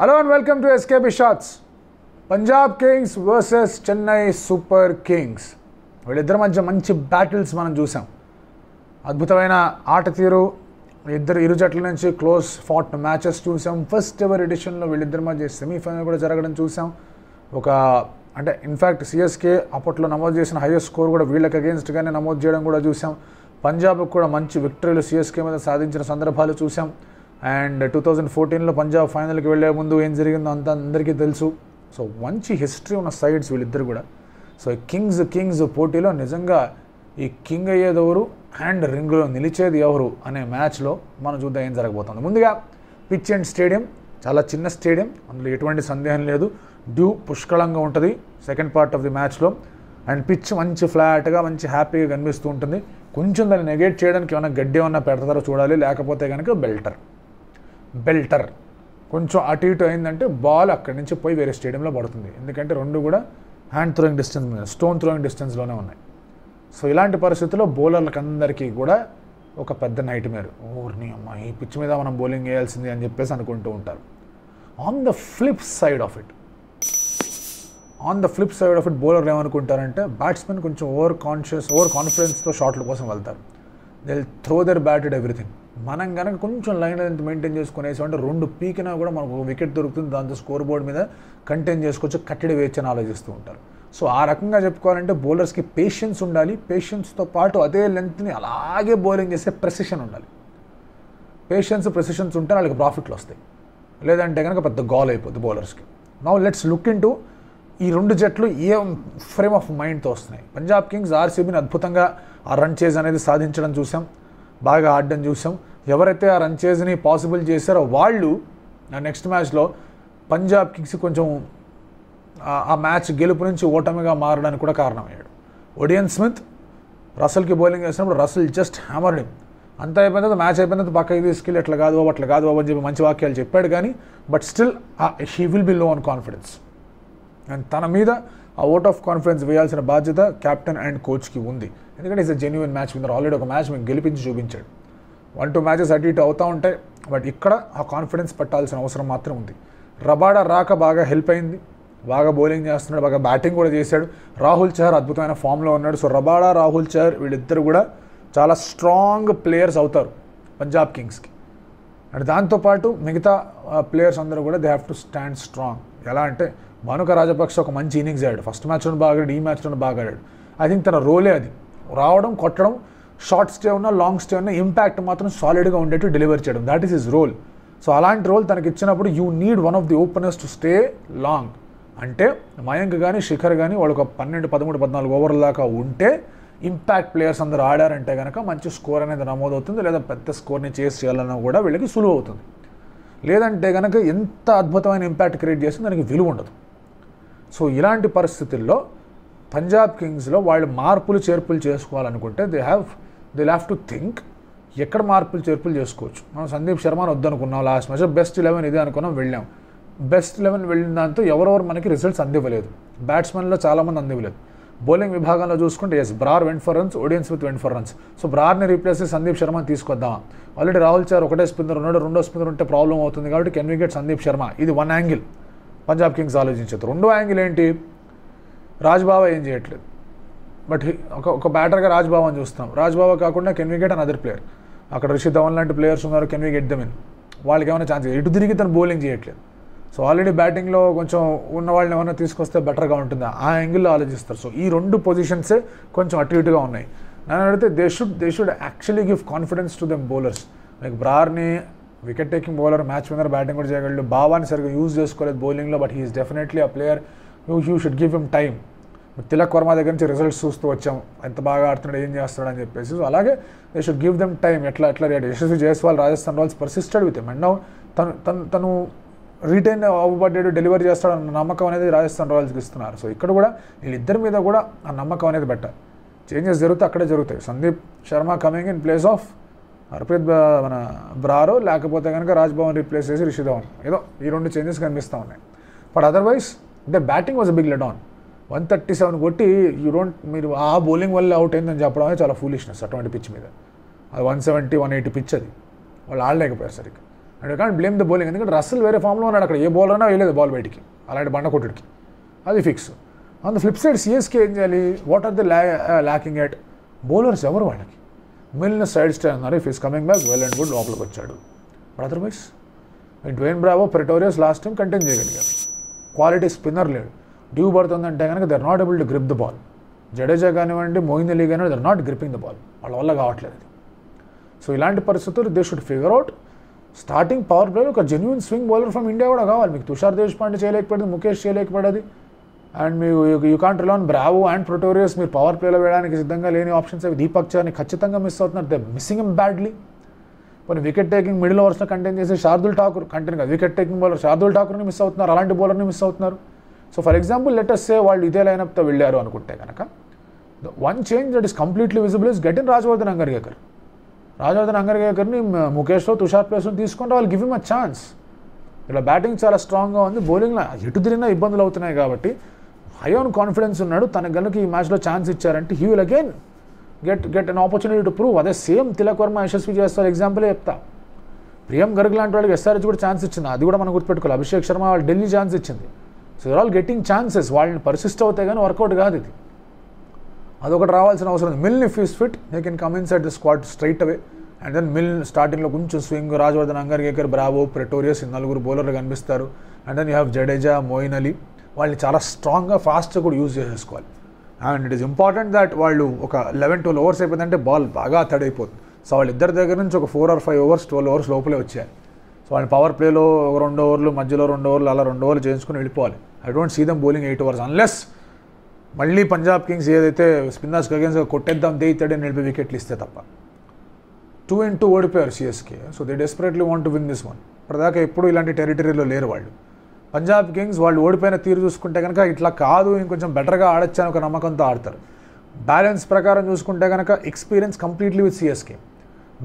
hello and welcome to SKB shots Punjab Kings versus Chennai Super Kings వీళ్ళిద్దరి మధ్య మంచి battles మనం చూసాం అద్భుతమైన ఆట తీరు ఇద్దరు ఇరు జట్ల నుంచి క్లోజ్ ఫాట్ మ్యాచెస్ చూసాం ఫస్ట్ ఎవర్ ఎడిషన్లో వీళ్ళిద్దరి మధ్య సెమీఫైనల్ కూడా జరగడం చూసాం ఒక అంటే ఇన్ఫ్యాక్ట్ సిఎస్కే అప్పట్లో నమోదు చేసిన హైయెస్ట్ స్కోర్ కూడా వీళ్ళకి అగేన్స్ట్గానే నమోదు చేయడం కూడా చూసాం పంజాబ్కి కూడా మంచి విక్టరీలు సిఎస్కే మీద సాధించిన సందర్భాలు చూసాం అండ్ టూ థౌజండ్ ఫోర్టీన్లో పంజాబ్ ఫైనల్కి వెళ్ళే ముందు ఏం జరిగిందో అంత అందరికీ తెలుసు సో మంచి హిస్టరీ ఉన్న సైడ్స్ వీళ్ళిద్దరు కూడా సో కింగ్స్ కింగ్స్ పోటీలో నిజంగా ఈ కింగ్ అయ్యేది ఎవరు అండ్ రింగ్లో నిలిచేది ఎవరు అనే మ్యాచ్లో మనం చూద్దాం ఏం జరగబోతుంది ముందుగా పిచ్ అండ్ స్టేడియం చాలా చిన్న స్టేడియం అందులో ఎటువంటి సందేహం లేదు డ్యూ పుష్కళంగా ఉంటుంది సెకండ్ పార్ట్ ఆఫ్ ది మ్యాచ్లో అండ్ పిచ్ మంచి ఫ్లాట్గా మంచి హ్యాపీగా కనిపిస్తూ ఉంటుంది కొంచెం దాన్ని నెగెట్ చేయడానికి ఏమైనా గడ్డి ఏమన్నా పెడతారో చూడాలి లేకపోతే కనుక బెల్టర్ బెల్టర్ కొంచెం అటు ఇటు అయిందంటే బాల్ అక్కడి నుంచి పోయి వేరే స్టేడియంలో పడుతుంది ఎందుకంటే రెండు కూడా హ్యాండ్ థ్రోయింగ్ డిస్టెన్స్ మీద స్టోన్ థ్రోయింగ్ డిస్టెన్స్లోనే ఉన్నాయి సో ఇలాంటి పరిస్థితుల్లో బౌలర్లకు అందరికీ కూడా ఒక పెద్ద నైట్ మేరు ఓర్ని అమ్మ ఈ పిచ్ మీద మనం బౌలింగ్ వేయాల్సింది అని చెప్పేసి అనుకుంటూ ఉంటారు on the flip side of it on the flip side of it బౌలర్లు ఏమనుకుంటారంటే బ్యాట్స్మెన్ కొంచెం ఓవర్ కాన్షియస్ ఓవర్ కాన్ఫిడెన్స్తో షాట్ల కోసం వెళ్తారు they'll throw their bat everything మనం కనుక కొంచెం లైన్ లెంత్ మెయింటైన్ చేసుకునేసి అంటే రెండు పీకినా కూడా మనకు ఒక వికెట్ దొరుకుతుంది దాంతో స్కోర్ బోర్డు మీద కంటైన్ చేసుకోవచ్చు కట్టడి వేయచ్చని ఆలోచిస్తూ ఉంటారు సో ఆ రకంగా చెప్పుకోవాలంటే బౌలర్స్కి పేషెన్స్ ఉండాలి పేషెన్స్తో పాటు అదే లెంత్ని అలాగే బౌలింగ్ చేసే ప్రెసిషన్ ఉండాలి పేషెన్స్ ప్రెసిషన్స్ ఉంటే వాళ్ళకి ప్రాఫిట్లు వస్తాయి లేదంటే కనుక పెద్ద గాల్ అయిపోద్ది బౌలర్స్కి నౌ లెట్స్ లుక్ ఇన్ ఈ రెండు జట్లు ఏ ఫ్రేమ్ ఆఫ్ మైండ్తో వస్తున్నాయి పంజాబ్ కింగ్స్ ఆర్సీబీని అద్భుతంగా ఆ రన్ చేజ్ అనేది సాధించడం చూసాం బాగా ఆడడం చూసాం ఎవరైతే ఆ రన్ చేజ్ని పాసిబుల్ చేశారో వాళ్ళు నెక్స్ట్ మ్యాచ్లో పంజాబ్ కింగ్స్ కొంచెం ఆ మ్యాచ్ గెలుపు నుంచి ఓటమిగా మారడానికి కూడా కారణమయ్యాడు ఒడియన్ స్మిత్ రసల్కి బౌలింగ్ వేసినప్పుడు రసల్ జస్ట్ హ్యామర్డ్ అంత అయిపోయిన తర్వాత మ్యాచ్ అయిపోయిన తర్వాత పక్కకి తీసుకెళ్ళి ఎట్లా కాదు బాబు అట్లా కాదు బాబు అని చెప్పి మంచి వాక్యాలు చెప్పాడు కానీ but still he will be low on confidence and తన మీద ఆ ఓట్ ఆఫ్ కాన్ఫిడెన్స్ వేయాల్సిన బాధ్యత కెప్టెన్ అండ్ కోచ్కి ఉంది ఎందుకంటే is a genuine match winner already ఒక మ్యాచ్ మేము గెలిపించి చూపించాడు వన్ టూ మ్యాచెస్ అటు ఇటు అవుతూ ఉంటాయి బట్ ఇక్కడ ఆ కాన్ఫిడెన్స్ పెట్టాల్సిన అవసరం మాత్రం ఉంది రబాడా రాక బాగా హెల్ప్ అయింది బాగా బౌలింగ్ చేస్తున్నాడు బాగా బ్యాటింగ్ కూడా చేశాడు రాహుల్ చహర్ అద్భుతమైన ఫామ్లో ఉన్నాడు సో రబాడా రాహుల్ చహర్ వీళ్ళిద్దరు కూడా చాలా స్ట్రాంగ్ ప్లేయర్స్ అవుతారు పంజాబ్ కింగ్స్కి అండ్ దాంతోపాటు మిగతా ప్లేయర్స్ అందరూ కూడా they have to stand strong ఎలా అంటే మనుక రాజపక్ష ఒక మంచి ఇన్నింగ్స్ ఆడాడు ఫస్ట్ మ్యాచ్లో బాగా ఆడాడు ఈ మ్యాచ్లో బాగా ఆడాడు ఐ థింక్ తన రోలే అది రావడం కొట్టడం షార్ట్ స్టే ఉన్నా లాంగ్ స్టే ఉన్నా ఇంపాక్ట్ మాత్రం సాలిడ్గా ఉండేట్టు డెలివర్ చేయడం that is his role so అలాంటి రోల్ తనకి ఇచ్చినప్పుడు you need one of the openers to stay long అంటే మయంక్ కానీ శిఖర్ కానీ వాళ్ళు ఒక పన్నెండు పదమూడు పద్నాలుగు ఓవర్ల దాకా ఉంటే ఇంపాక్ట్ ప్లేయర్స్ అందరూ ఆడారంటే కనుక మంచి స్కోర్ అనేది నమోదవుతుంది లేదా పెద్ద స్కోర్ని చేసి చేయాలన్నా కూడా వీళ్ళకి సులువు అవుతుంది లేదంటే కనుక ఎంత అద్భుతమైన ఇంపాక్ట్ క్రియేట్ చేస్తే దానికి విలువ ఉండదు సో ఇలాంటి పరిస్థితుల్లో పంజాబ్ కింగ్స్లో వాళ్ళు మార్పులు చేర్పులు చేసుకోవాలనుకుంటే they have they have to think ఎక్కడ మార్పులు చేర్పులు చేసుకోవచ్చు మనం సందీప్ శర్మను వద్దనుకున్నాం లాస్ట్ మ్యాచ్ బెస్ట్ ఇలెవెన్ ఇదే అనుకున్నాం వెళ్ళాం బెస్ట్ ఇలెవెన్ వెళ్ళిన దాంతో ఎవరెవరు మనకి రిజల్ట్స్ అందివ్వలేదు బ్యాట్స్మెన్లో చాలామంది అందివ్వలేదు బౌలింగ్ విభాగంలో చూసుకుంటే S Brar went for runs Odean with went for runs so బ్రార్ని రీప్లేస్ చేసి సందీప్ శర్మ తీసుకొద్దామా ఆల్రెడీ రాహుల్ చార్ ఒకటే స్పిన్నర్ ఉన్నాడు రెండో స్పిన్నర్ ఉంటే ప్రాబ్లం అవుతుంది కాబట్టి can we get Sandeep Sharma ఇది వన్ యాంగిల్ పంజాబ్ కింగ్స్ ఆలోచించారు రెండో యాంగిల్ ఏంటి రాజ్బాబా ఏం చేయట్లేదు బట్ ఒక ఒక బ్యాటర్గా రాజ్బాబాని చూస్తాం రాజ్బాబా కాకుండా can we get an other player అక్కడ రిషి ధవన్ లాంటి ప్లేయర్స్ ఉన్నారు can we get them in వాళ్ళకి ఏమైనా ఛాన్స్ ఇటు తిరిగి తను బౌలింగ్ చేయట్లేదు సో ఆల్రెడీ బ్యాటింగ్లో కొంచెం ఉన్న వాళ్ళని ఏమైనా తీసుకొస్తే బెటర్గా ఉంటుంది ఆ యాంగిల్లో ఆలోచిస్తారు సో ఈ రెండు పొజిషన్సే కొంచెం అటు ఇటుగా ఉన్నాయి నన్ను అడిగితే they should they should actually give confidence to them bowlers like బ్రార్ని wicket taking bowler match winner batting కూడా చేయగలడు బావాని సరిగ్గా యూజ్ చేసుకోలేదు బౌలింగ్లో but he is definitely a player you you should give him time Tilak Varma దగ్గర నుంచి రిజల్ట్స్ చూస్తూ వచ్చాం ఎంత బాగా ఆడుతున్నాడు ఏం చేస్తాడు అని చెప్పేసి సో అలాగే they should give them time ఎట్లా ఎట్లా రేట్ Yashasvi Jaiswal Rajasthan Royals persisted with and now తను తను తను రిటైన్ అవ్వబడ్డాడు డెలివరీ అన్న నమ్మకం అనేది రాజస్థాన్ రాయల్స్కి ఇస్తున్నారు సో ఇక్కడ కూడా వీళ్ళిద్దరి మీద కూడా ఆ నమ్మకం అనేది బెటర్ చేంజెస్ జరుగుతాయి అక్కడే జరుగుతాయి Sandeep Sharma coming in place of Harpreet మన బ్రారో లేకపోతే కనుక రాజ్భవన్ రీప్లేస్ చేసి ధవన్ ఏదో ఈ రెండు చేంజెస్ కనిపిస్తూ ఉన్నాయి but otherwise the batting was big led on one thirty seven కొట్టి యూ డోంట్ మీరు ఆ బౌలింగ్ వల్ల అవుట్ అయిందని చెప్పడమే చాలా ఫూలిష్నెస్ అటువంటి పిచ్ మీద అది one seventy one eighty pitch అది వాళ్ళు ఆడలేకపోయారు సరికి అండ్ కానీ బ్లేమ్ ద బౌలింగ్ ఎందుకంటే రస్సల్ వేరే ఫామ్లో ఉన్నాడు అక్కడ ఏ బౌలర్ అయినా వేయలేదు బాల్ బయటికి అలాంటి బండ కొట్టుడికి అది ఫిక్స్ అంత ఫ్లిప్ సైడ్ సిఎస్కే ఏం చేయాలి what are the lacking at bowlers ఎవరు వాళ్ళకి మిల్లిన సైడ్ స్టే అన్నారు if is coming back well and good లోపలికి వచ్చాడు but otherwise Dwayne Bravo Pretorius last time contain చేయగలిగారు క్వాలిటీ స్పిన్నర్ లేడు డ్యూ పడుతుందంటే కనుక they're not able to grip the ball Jadeja కానివ్వండి మోహిన్ అలీ కానివ్వండి they're not gripping the ball వాళ్ళ వల్ల కావట్లేదు అది సో ఇలాంటి పరిస్థితులు they should figure out starting power play ఒక genuine swing bowler from India కూడా కావాలి మీకు తుషార్ దేశ్ పాండే చేయలేకపోయింది ముఖేష్ చేయలేకపోయేది అండ్ మీకు you can't rely on Bravo and Pretorius మీరు పవర్ ప్లేలో వేయడానికి సిద్ధంగా లేని ఆప్షన్స్ అవి దీపక్ చార్ని ఖచ్చితంగా మిస్ అవుతున్నారు దే మిస్సింగ్ ఎమ్ బ్యాడ్లీ కొన్ని వికెట్ టేకింగ్ మిడిల్ ఓవర్స్లో కంటెన్ చేసి శార్దుల్ ఠాకూర్ కంటైన్ కాదు వికెట్ టేకింగ్ బౌలర్ శార్దుల్ ఠాకూర్ని మిస్ అవుతున్నారు అలాంటి బౌలర్ని మిస్ అవుతున్నారు so for example letters say వాళ్ళు ఇదే లైనప్తో వెళ్ళారు అనుకుంటే కనుక the one change that is completely visible is get in Rajvardhan Hangargekar Rajvardhan అంగర్గేకర్ని ముఖేష్లో తుషార్ ప్లేస్లో తీసుకుంటే వాళ్ళు గివ్ ఇమ్ అ ఛాన్స్ ఇలా బ్యాటింగ్ చాలా స్ట్రాంగ్గా ఉంది బౌలింగ్లో ఎటు తిరిగినా ఇబ్బందులు అవుతున్నాయి కాబట్టి హై ఆన్ కాన్ఫిడెన్స్ ఉన్నాడు తన గనుక ఈ మ్యాచ్లో ఛాన్స్ ఇచ్చారంటే he will again get get an opportunity to prove అదే సేమ్ తిలక్ వర్మ యశస్వి చేస్తారు ఎగ్జాంపులే చెప్తా ప్రియం గర్గ్ లాంటి వాళ్ళకి ఎస్ఆర్హెచ్ కూడా ఛాన్స్ ఇచ్చింది అది కూడా మనం గుర్తుపెట్టుకోవాలి అభిషేక్ శర్మ వాళ్ళు ఢిల్లీ ఛాన్స్ ఇచ్చింది so you're all getting chances వాళ్ళని పర్సిస్ట్ అవుతాయి కానీ వర్కౌట్ కాదు ఇది అదొకటి రావాల్సిన అవసరం ఉంది మిల్ని he's fit they can come in side the squad straight away and then Milne స్టార్టింగ్లో కొంచెం swing Rajvardhan Hangargekar Bravo Pretorius నలుగురు బౌలర్లు కనిపిస్తారు and then you have Jadeja Moeen Ali వాళ్ళని చాలా స్ట్రాంగ్గా ఫాస్ట్గా కూడా యూజ్ చేసేసుకోవాలి and it is important that వాళ్ళు ఒక లెవెన్ ట్వెల్వ్ ఓవర్స్ అయిపోయిందంటే బాల్ బాగా తడైపోతుంది సో వాళ్ళిద్దరి దగ్గర నుంచి ఒక four or five overs twelve overs లోపలే వచ్చాయి సో ఆయన పవర్ ప్లేలో రెండు ఓవర్లు మధ్యలో రెండు ఓవర్లు అలా రెండు ఓవర్లు చేయించుకుని వెళ్ళిపోవాలి I don't see them bowling eight overs unless మళ్ళీ పంజాబ్ కింగ్స్ ఏదైతే స్పిన్నర్స్ అగేన్స్ కొట్టేద్దాం దేయితాడే నిలిపి వికెట్లు ఇస్తే తప్ప టూ అండ్ టూ ఓడిపోయారు CSK so they desperately want to win this one ఇప్పటిదాకా ఎప్పుడు ఇలాంటి టెరిటరీలో లేరు వాళ్ళు పంజాబ్ కింగ్స్ వాళ్ళు ఓడిపోయిన తీరు చూసుకుంటే కనుక ఇట్లా కాదు ఇంకొంచెం బెటర్గా ఆడొచ్చని ఒక నమ్మకంతో ఆడతారు బ్యాలెన్స్ ప్రకారం చూసుకుంటే కనుక experience completely with CSK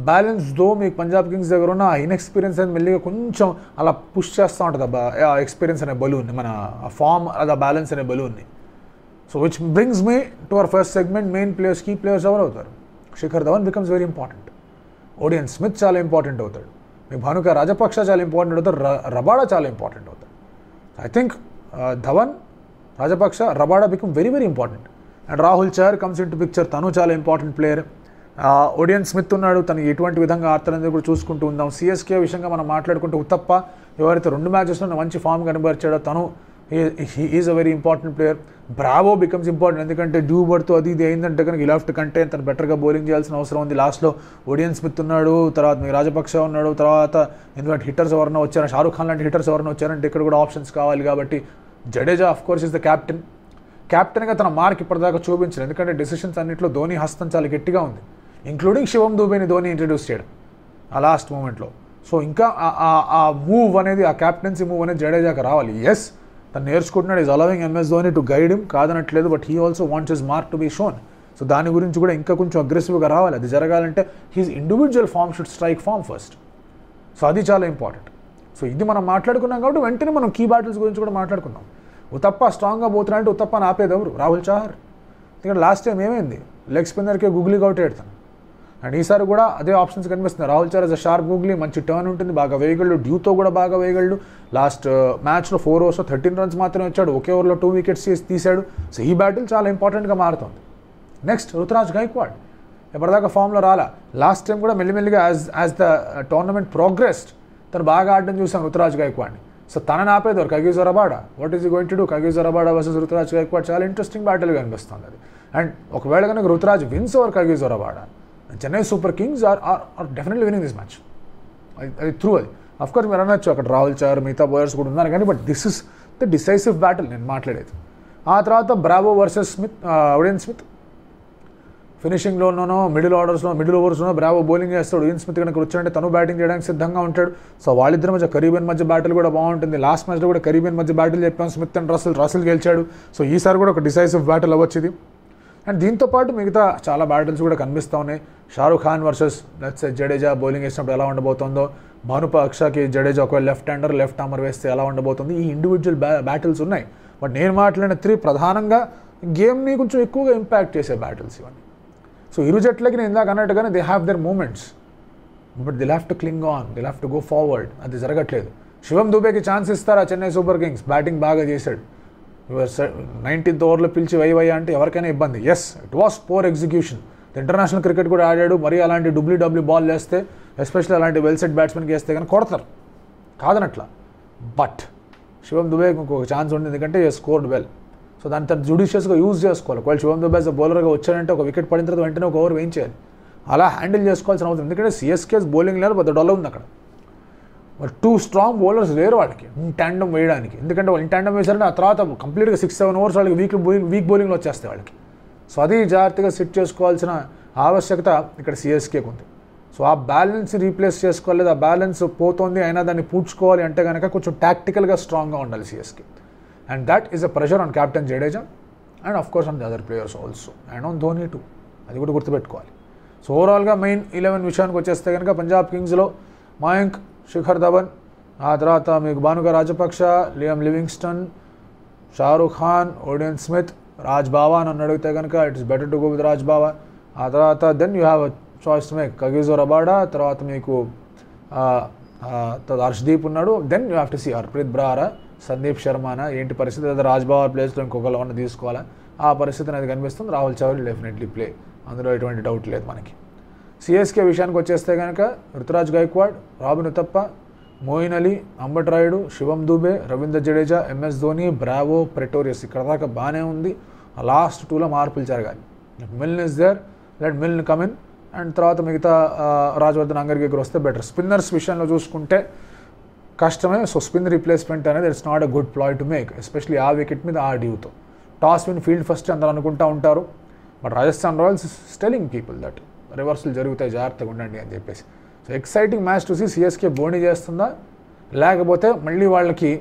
balance though మీకు పంజాబ్ కింగ్స్ దగ్గర ఉన్న ఇన్ఎక్స్పీరియన్స్ అనేది మెల్లిగా కొంచెం అలా పుష్ చేస్తూ ఉంటుంది అబ్బా ఎక్స్పీరియన్స్ అనే బలూన్ని మన ఫామ్ అది బ్యాలెన్స్ అనే బలూన్ని so which brings me to our first segment main players key players ఎవరు అవుతారు Shikhar Dhawan becomes very important Odean Smith చాలా ఇంపార్టెంట్ అవుతాడు మీ భానుక రాజపక్ష చాలా ఇంపార్టెంట్ అవుతాడు రబాడా చాలా ఇంపార్టెంట్ అవుతాడు I think Dhawan Rajapaksa Rabada become very very important and Rahul Chahar comes in to picture తను చాలా ఇంపార్టెంట్ ప్లేయర్ ఒడియన్ స్మిత్ ఉన్నాడు తను ఎటువంటి విధంగా ఆడతాడనేది కూడా చూసుకుంటూ ఉందాం సిఎస్కే విషయంగా మనం మాట్లాడుకుంటే ఉత్తప్ప ఎవరైతే రెండు మ్యాచెస్లో మంచి ఫామ్ కనబరిచాడో తను is a very important player Bravo becomes important ఎందుకంటే డ్యూ బర్త్ అది ఇది అయిందంటే కనుక ఇలాఫ్ట్ కంటే తను బెటర్గా బౌలింగ్ చేయాల్సిన అవసరం ఉంది లాస్ట్లో ఒడియన్ స్మిత్ ఉన్నాడు తర్వాత మీ రాజపక్ష ఉన్నాడు తర్వాత ఎందుకంటే హిట్టర్స్ ఎవరైనా వచ్చారు షారూఖ్ ఖాన్ లాంటి హిట్టర్స్ ఎవరైనా వచ్చారంటే ఇక్కడ కూడా ఆప్షన్స్ కావాలి కాబట్టి Jadeja of course is the captain క్యాప్టెన్గా తన మార్క్ ఇప్పటిదాకా చూపించారు ఎందుకంటే డెసిషన్స్ అన్నింటిలో ధోని హస్తం చాలా గట్టిగా ఉంది ఇంక్లూడింగ్ శివం దూబేని ధోని ఇంట్రడ్యూస్ చేయడం ఆ లాస్ట్ మూమెంట్లో సో ఇంకా ఆ మూవ్ అనేది ఆ క్యాప్టెన్సీ మూవ్ అనేది జడేజాకి రావాలి ఎస్ తను నేర్చుకుంటున్నాడు is allowing MS Dhoni to guide him కాదనట్లేదు but he also wants his mark to be shown so దాని గురించి కూడా ఇంకా కొంచెం అగ్రెసివ్గా రావాలి అది జరగాలంటే he's individual form should strike form first so అది చాలా ఇంపార్టెంట్ సో ఇది మనం మాట్లాడుకున్నాం కాబట్టి వెంటనే మనం కీ బ్యాటిల్స్ గురించి కూడా మాట్లాడుకున్నాం ఉతప్ప స్ట్రాంగ్గా పోతున్నా అంటే ఉత్తప్ప నాపేదెవరు రాహుల్ చాహర్ ఎందుకంటే లాస్ట్ టైం ఏమైంది లెగ్ స్పిన్నర్కే గుగ్లీ అవుట్ ఎడతాను అండ్ ఈసారి కూడా అదే ఆప్షన్స్ కనిపిస్తున్నాయి Rahul Chahar a sharp googly మంచి టర్న్ ఉంటుంది బాగా వేయగలడు డ్యూతో కూడా బాగా వేయగలడు లాస్ట్ మ్యాచ్లో ఫోర్ ఓవర్స్ థర్టీన్ రన్స్ మాత్రమే వచ్చాడు ఒకే ఓవర్లో టూ వికెట్స్ తీశాడు సో ఈ బ్యాటిల్ చాలా ఇంపార్టెంట్గా మారుతుంది నెక్స్ట్ రుతురాజ్ గైక్వాడ్ ఎప్పటిదాకా ఫామ్లో రాలా లాస్ట్ టైం కూడా మెల్లిమెల్లిగా as as the tournament progressed తను బాగా ఆడడం చూసాం రుతురాజ్ గైక్వాడ్ని సో తనని ఆపేదారు Kagiso Rabada what is going to do Kagiso Rabada versus Ruturaj Gaikwad చాలా ఇంట్రెస్టింగ్ బ్యాటిల్గా అనిపిస్తుంది అది అండ్ ఒకవేళ కనుక Ruturaj wins over Kagiso Rabada Chennai Super Kings are are are definitely winning this match అది త్రూ అది అఫ్కోర్స్ మీరు అనొచ్చు అక్కడ రాహుల్ చార్ మిగతా బౌలర్స్ కూడా ఉన్నారు కానీ but this is the decisive battle నేను మాట్లాడేది ఆ తర్వాత Bravo versus Smith Odean Smith ఫినిషింగ్లోనో మిడిల్ ఆర్డర్స్లో మిడిల్ ఓవర్స్లో బ్రావో బౌలింగ్ చేస్తాడు ఉడేన్ స్మిత్ కనుక వచ్చాడంటే తను బ్యాటింగ్ చేయడానికి సిద్ధంగా ఉంటాడు సో వాళ్ళిద్దరి మధ్య కరీబియన్ మధ్య బ్యాటిల్ కూడా బాగుంటుంది లాస్ట్ మ్యాచ్లో కూడా కరీబియన్ మధ్య బ్యాటిల్ చెప్పాం స్మిత్ అండ్ రసల్ రసల్ గెలిచాడు సో ఈసారి కూడా ఒక డిసైసివ్ బ్యాటిల్ అవ్వచ్చు ఇది అండ్ దీంతోపాటు మిగతా చాలా బ్యాటిల్స్ కూడా కనిపిస్తూ ఉన్నాయి Shahrukh Khan versus let's Jadeja bowling వేసినప్పుడు ఎలా ఉండబోతుందో భానుప అక్షకి జడేజా ఒకవేళ లెఫ్ట్ హ్యాండర్ లెఫ్ట్ ఆమర్ వేస్తే ఎలా ఉండబోతుంది ఈ ఇండివిజువల్ బ్యా బ్యాటిల్స్ ఉన్నాయి బట్ నేను మాట్లాడిన త్రీ ప్రధానంగా గేమ్ని కొంచెం ఎక్కువగా ఇంపాక్ట్ చేసే బ్యాటిల్స్ ఇవన్నీ సో ఇరు జట్లకి నేను ఇందాక అన్నట్టుగానే they have their moments but they have to cling on they have to go forward అది జరగట్లేదు శివం దుబేకి ఛాన్స్ ఇస్తారా చెన్నై సూపర్ కింగ్స్ బ్యాటింగ్ బాగా చేశాడు నైన్టీన్త్ ఓవర్లో పిలిచి వై వై అంటే ఎవరికైనా ఇబ్బంది yes it was poor execution international cricket కూడా ఆడాడు మరీ అలాంటి డబ్ల్యూ బాల్ వేస్తే ఎస్పెషల్లీ అలాంటి వెల్ సెట్ బ్యాట్స్మెన్కి వేస్తే కానీ కొడతారు కాదనట్లా బట్ శివం దుబే ఇంకొక ఛాన్స్ ఉంది ఎందుకంటే స్కోర్డ్ వెల్ సో దాన్ని తను జుడిషియస్గా యూజ్ చేసుకోవాలి ఒకవేళ శివం దుబే యాజ్ బౌలర్గా వచ్చారంటే ఒక వికెట్ పడిన తర్వాత వెంటనే ఒక ఓవర్ వేయించేయాలి అలా హ్యాండిల్ చేసుకోవాల్సిన అవసరం ఎందుకంటే సిఎస్కేస్ బౌలింగ్ లేదు పెద్ద డొల్ల ఉంది అక్కడ మరి టూ స్ట్రాంగ్ బౌలర్స్ లేరు వాళ్ళకి ఇన్ ట్యాండమ్ వేయడానికి ఎందుకంటే వాళ్ళు ఇన్ ట్యాండమ్ వేశారంటే ఆ తర్వాత కంప్లీట్గా సిక్స్ సెవెన్ ఓవర్స్ వాళ్ళకి వీక్ బౌలింగ్ వీక్ బౌలింగ్లో వచ్చేస్తాయి వాళ్ళకి సో అది జాగ్రత్తగా సెట్ చేసుకోవాల్సిన ఆవశ్యకత ఇక్కడ సిఎస్కేకి ఉంది సో ఆ బ్యాలెన్స్ రీప్లేస్ చేసుకోవాలి ఆ బ్యాలెన్స్ పోతుంది అయినా దాన్ని పూడ్చుకోవాలి అంటే కనుక కొంచెం టాక్టికల్గా స్ట్రాంగ్గా ఉండాలి CSK and that is a pressure on captain Jadeja and of course on the other players also and on Dhoni too అది కూడా గుర్తుపెట్టుకోవాలి సో ఓవరాల్గా మెయిన్ ఇలెవెన్ విషయానికి వచ్చేస్తే కనుక పంజాబ్ కింగ్స్లో మయాంక్ శిఖర్ ధవన్ ఆ తర్వాత మీకు Bhanuka Rajapaksa Liam Livingstone Shahrukh Khan Odean Smith Raj Bawa అని అడిగితే కనుక it is better to go with Raj Bawa ఆ తర్వాత then you have choice make Kagiso Rabada తర్వాత మీకు హర్షదీప్ ఉన్నాడు then you have to see Harpreet బ్రారా సందీప్ శర్మన ఏంటి పరిస్థితి లేదా బావా ప్లేస్లో ఇంకొకరు ఉన్న తీసుకోవాలా ఆ పరిస్థితి అనేది కనిపిస్తుంది రాహుల్ చౌరి డెఫినెట్లీ ప్లే అందులో ఎటువంటి డౌట్ లేదు మనకి సిఎస్కే విషయానికి వచ్చేస్తే కనుక Ruturaj Gaikwad Robin Uthappa Moeen Ali Ambati Rayudu Shivam Dube Ravindra Jadeja MS Dhoni Bravo Pretorius ఇక్కడ దాకా బాగానే ఉంది లాస్ట్ టూలో మార్పులు జరగాలి Milne is there let Milne come in and తర్వాత మిగతా రాజవర్ధన్ అంగర్గేకర్ వస్తే బెటర్ స్పిన్నర్స్ విషయంలో చూసుకుంటే కష్టమే సో స్పిన్ రీప్లేస్మెంట్ అనేది it's not a good ploy to make especially ఆ వికెట్ మీద ఆ డ్యూతో టాస్ విన్ ఫీల్డ్ ఫస్ట్ అందరూ అనుకుంటూ ఉంటారు but Rajasthan Royals stealing people that reversal జరుగుతాయి జాగ్రత్తగా ఉండండి అని చెప్పేసి సో ఎక్సైటింగ్ మ్యాచ్ చూసి సిఎస్కే బోని చేస్తుందా లేకపోతే మళ్ళీ వాళ్ళకి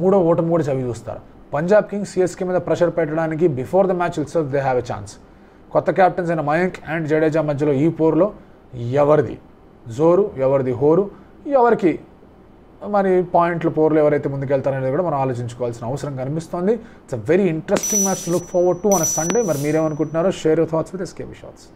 మూడో ఓటమి కూడా చవి చూస్తారు పంజాబ్ కింగ్స్ సిఎస్కే మీద ప్రెషర్ పెట్టడానికి before the match it's they have a chance కొత్త క్యాప్టెన్స్ అయిన మయంక్ అండ్ జడేజా మధ్యలో ఈ పోర్లో ఎవరిది జోరు ఎవరిది హోరు ఎవరికి మరి పాయింట్లు పోర్లు ఎవరైతే ముందుకెళ్తారనేది కూడా మనం ఆలోచించుకోవాల్సిన అవసరం కనిపిస్తోంది it's a very interesting match look forward to on Sunday మరి మీరేమనుకుంటున్నారో share thoughts with SK shots